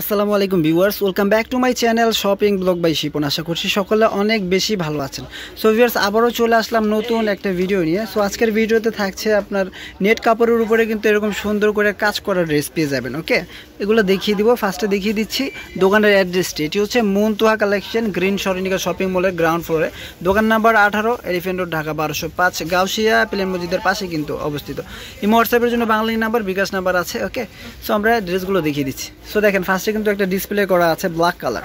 আসসালামু আলাইকুম viewers welcome back to my channel shopping blog by Shipon আশা করছি সকলে অনেক বেশি ভালো আছেন সো ভিউয়ার্স আবারও চলে আসলাম নতুন একটা ভিডিও নিয়ে সো আজকের ভিডিওতে থাকছে আপনার নেট কাপড়ের উপরে কিন্তু এরকম সুন্দর করে কাজ করার ড্রেস পেয়ে যাবেন ওকে এগুলো দেখিয়ে দিব ফার্স্টে দেখিয়ে দিচ্ছি দোকানের অ্যাড্রেসটি এটি হচ্ছে Muntuha collection Green Sarinika shopping মলের গ্রাউন্ড ফ্লোরে দোকান নাম্বার আঠারো এলিফেন্ট রোড ঢাকা বারোশো পাঁচ গাউসিয়া প্লেন মসজিদের পাশে কিন্তু অবস্থিত এই হোয়াটসঅ্যাপের জন্য বাংলা নাম্বার বিকাশ নাম্বার আছে ওকে সো আমরা ড্রেসগুলো দেখিয়ে দিচ্ছি সো দেখেন ফার্স্টে কিন্তু একটা ডিসপ্লে করা আছে ব্ল্যাক কালার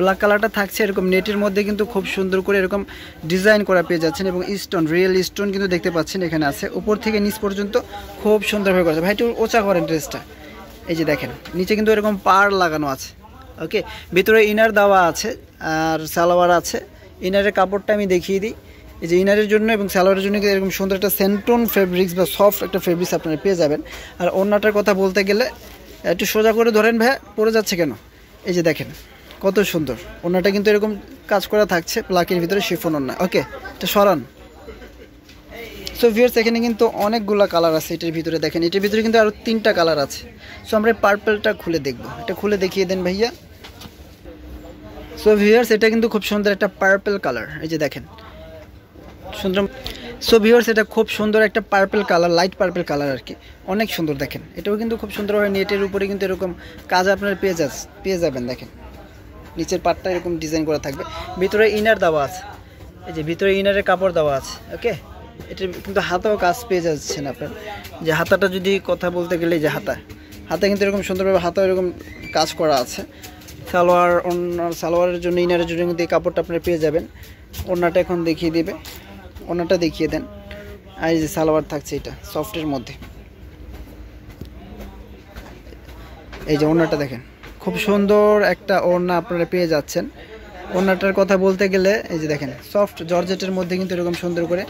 ব্ল্যাক কালারটা থাকছে এরকম নেটের মধ্যে কিন্তু খুব সুন্দর করে এরকম ডিজাইন করা পেয়ে যাচ্ছেন এবং স্টোন রিয়েল স্টোন কিন্তু দেখতে পাচ্ছেন এখানে আছে উপর থেকে নিচ পর্যন্ত খুব সুন্দরভাবে করা ভাই একটু ওচা করেন ড্রেসটা এই যে দেখেন নিচে কিন্তু এরকম পার লাগানো আছে ওকে ভিতরে ইনার দেওয়া আছে আর সালোয়ার আছে ইনারের কাপড়টা আমি দেখিয়ে দিই এই যে ইনারের জন্য এবং সালোয়ারের জন্য এরকম সুন্দর একটা সেন্টন ফেব্রিক্স বা সফট একটা ফেব্রিক্স আপনারা পেয়ে যাবেন আর অন্যটার কথা বলতে গেলে একটু সোজা করে ধরেন ভ্যা পড়ে যাচ্ছে কেন এই যে দেখেন কত সুন্দর ওনাটা কিন্তু এরকম কাজ করা থাকছে প্লাকের ভিতরে শিফন ওনা ওকে এটা সরান সো ভিউয়ার্স এখানে কিন্তু অনেকগুলো কালার আছে এটার ভিতরে দেখেন এটার ভিতরে কিন্তু আরও তিনটা কালার আছে সো আমরা পার্পেলটা খুলে দেখব এটা খুলে দেখিয়ে দেন ভাইয়া সো ভিউয়ার্স এটা কিন্তু খুব সুন্দর একটা পার্পেল কালার এই যে দেখেন সুন্দর সো ভিউয়ার্স এটা খুব সুন্দর একটা purple colour light purple colour আর কি অনেক সুন্দর দেখেন এটাও কিন্তু খুব সুন্দর হয় নেটের উপরে কিন্তু এরকম কাজ আপনার পেয়ে যাচ্ছে পেয়ে যাবেন দেখেন নিচের পাটটা এরকম ডিজাইন করা থাকবে ভিতরে ইনার দেওয়া আছে এই যে ভিতরে ইনারের কাপড় দেওয়া আছে ওকে এটা কিন্তু হাতাও কাজ পেয়ে যাচ্ছেন আপনার যে হাতাটা যদি কথা বলতে গেলে যে হাতা হাতে কিন্তু এরকম সুন্দরভাবে হাতেও এরকম কাজ করা আছে সালোয়ার অন্য সালোয়ারের জন্য ইনারের জন্য কিন্তু এই কাপড়টা আপনারা পেয়ে যাবেন ওনাটা এখন দেখিয়ে দেবে ওনাটা দেখিয়ে দেন আর এই যে সালোয়ার থাকছে এটা সফটের মধ্যে এই যে ওনাটা দেখেন খুব সুন্দর একটা ওড়না আপনারা পেয়ে যাচ্ছেন ওড়নাটার কথা বলতে গেলে এই যে দেখেন সফট জর্জেটের মধ্যে কিন্তু এরকম সুন্দর করে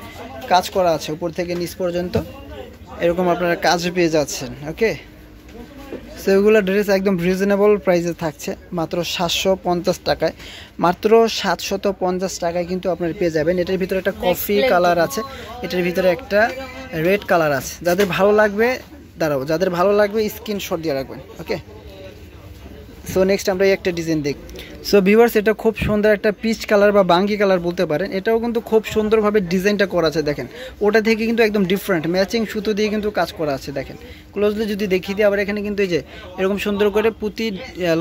কাজ করা আছে উপর থেকে নিচ পর্যন্ত এরকম আপনারা কাজ পেয়ে যাচ্ছেন ওকে সো এগুলো ড্রেস একদম রিজনেবল প্রাইসে থাকছে মাত্র সাতশো পঞ্চাশ টাকায় মাত্র সাতশত পঞ্চাশ টাকায় কিন্তু আপনারা পেয়ে যাবেন এটার ভিতরে একটা কফি কালার আছে এটার ভিতরে একটা রেড কালার আছে যাদের ভালো লাগবে দাঁড়াবো যাদের ভালো লাগবে স্ক্রিনশট দিয়ে রাখবেন ওকে সো নেক্সট আমরা একটা ডিজাইন দেখি সো ভিউয়ার্স এটা খুব সুন্দর একটা পিচ কালার বা বাঙ্গি কালার বলতে পারেন এটাও কিন্তু খুব সুন্দরভাবে ডিজাইনটা করা আছে দেখেন ওটা থেকে কিন্তু একদম ডিফারেন্ট ম্যাচিং সুতো দিয়ে কিন্তু কাজ করা আছে দেখেন ক্লোজলি যদি দেখিয়ে দিই আবার এখানে কিন্তু এই যে এরকম সুন্দর করে পুঁতি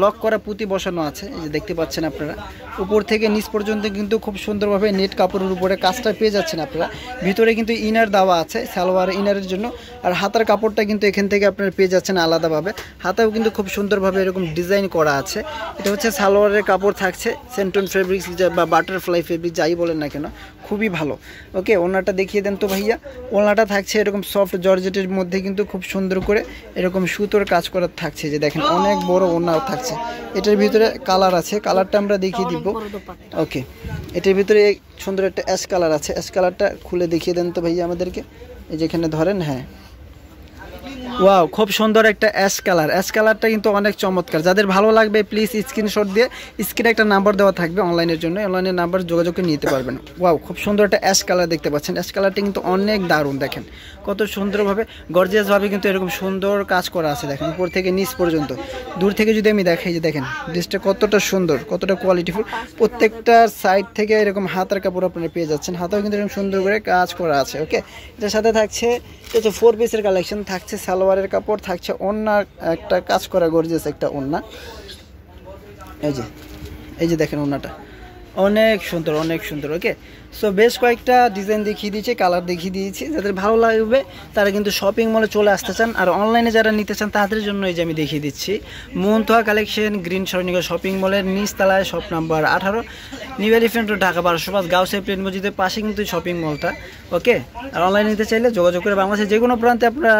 লক করা পুঁতি বসানো আছে এই যে দেখতে পাচ্ছেন আপনারা উপর থেকে নিচ পর্যন্ত কিন্তু খুব সুন্দরভাবে নেট কাপড়ের উপরে কাজটা পেয়ে যাচ্ছেন আপনারা ভিতরে কিন্তু ইনার দেওয়া আছে সালোয়ার ইনারের জন্য আর হাতার কাপড়টা কিন্তু এখান থেকে আপনারা পেয়ে যাচ্ছেন আলাদাভাবে হাতাও কিন্তু খুব সুন্দরভাবে এরকম ডিজাইন করা আছে এটা হচ্ছে সালোয়ারের কাপড় থাকছে সেন্টন ফেব্রিক্স বা বাটারফ্লাই ফেব্রিক যাই বলেন না কেন খুবই ভালো ওকে ওনাটা দেখিয়ে দেন তো ভাইয়া ওনাটা থাকছে এরকম সফট জর্জেটের মধ্যে কিন্তু খুব সুন্দর করে এরকম সুতোর কাজ করার থাকছে যে দেখেন অনেক বড় ওনাও থাকছে এটার ভিতরে কালার আছে কালারটা আমরা দেখিয়ে দিব ওকে এটার ভিতরে সুন্দর একটা অ্যাশ কালার আছে অ্যাশ কালারটা খুলে দেখিয়ে দেন তো ভাইয়া আমাদেরকে এই যেখানে ধরেন হ্যাঁ ওয়াও খুব সুন্দর একটা অ্যাশ কালার অ্যাশ কালারটা কিন্তু অনেক চমৎকার যাদের ভালো লাগবে প্লিজ স্ক্রিনশট দিয়ে স্ক্রিনে একটা নাম্বার দেওয়া থাকবে অনলাইনের জন্য অনলাইনের নাম্বার যোগাযোগ করে নিতে পারবেন ওয়াও খুব সুন্দর একটা অ্যাশ কালার দেখতে পাচ্ছেন অ্যাশ কালারটা কিন্তু অনেক দারুণ দেখেন কত সুন্দরভাবে গর্জিয়াসভাবে কিন্তু এরকম সুন্দর কাজ করা আছে দেখেন উপর থেকে নিচ পর্যন্ত দূর থেকে যদি আমি দেখাই যে দেখেন ড্রেসটা কতটা সুন্দর কতটা কোয়ালিটিফুল প্রত্যেকটা সাইড থেকে এরকম হাতার কাপড় আপনারা পেয়ে যাচ্ছেন হাতেও কিন্তু এরকম সুন্দর করে কাজ করা আছে ওকে এটার সাথে থাকছে হচ্ছে ফোর পিসের কালেকশন থাকছে সালো সালোয়ারের কাপড় থাকছে ওন্না একটা কাজ করা গর্জেস একটা ওন্না এই যে এই যে দেখেন ওনাটা অনেক সুন্দর অনেক সুন্দর ওকে সো বেশ কয়েকটা ডিজাইন দেখিয়ে দিয়েছি কালার দেখিয়ে দিয়েছি যাদের ভালো লাগবে তারা কিন্তু শপিং মলে চলে আসতে চান আর অনলাইনে যারা নিতে চান তাদের জন্য এই যে আমি দেখিয়ে দিচ্ছি Montua collection Green Saranik shopping মলের নিচতলায় শপ নাম্বার আঠারো নিউ এলিফেন্ট ঢাকা বারোশো পাঁচ গাউসে প্লেন মসজিদের পাশে কিন্তু শপিং মলটা ওকে আর অনলাইনে নিতে চাইলে যোগাযোগ করে বাংলাদেশের যে কোনো প্রান্তে আপনারা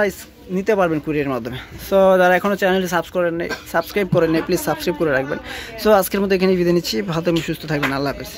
নিতে পারবেন কুরিয়ার মাধ্যমে সো যারা এখনও চ্যানেলটি সাবস্ক্রাইব করেন সাবস্ক্রাইব করেন প্লিজ সাবস্ক্রাইব করে রাখবেন সো আজকের মতো এখানে বিদায় নিচ্ছি ভালো সুস্থ থাকবেন আল্লাহ হাফেজ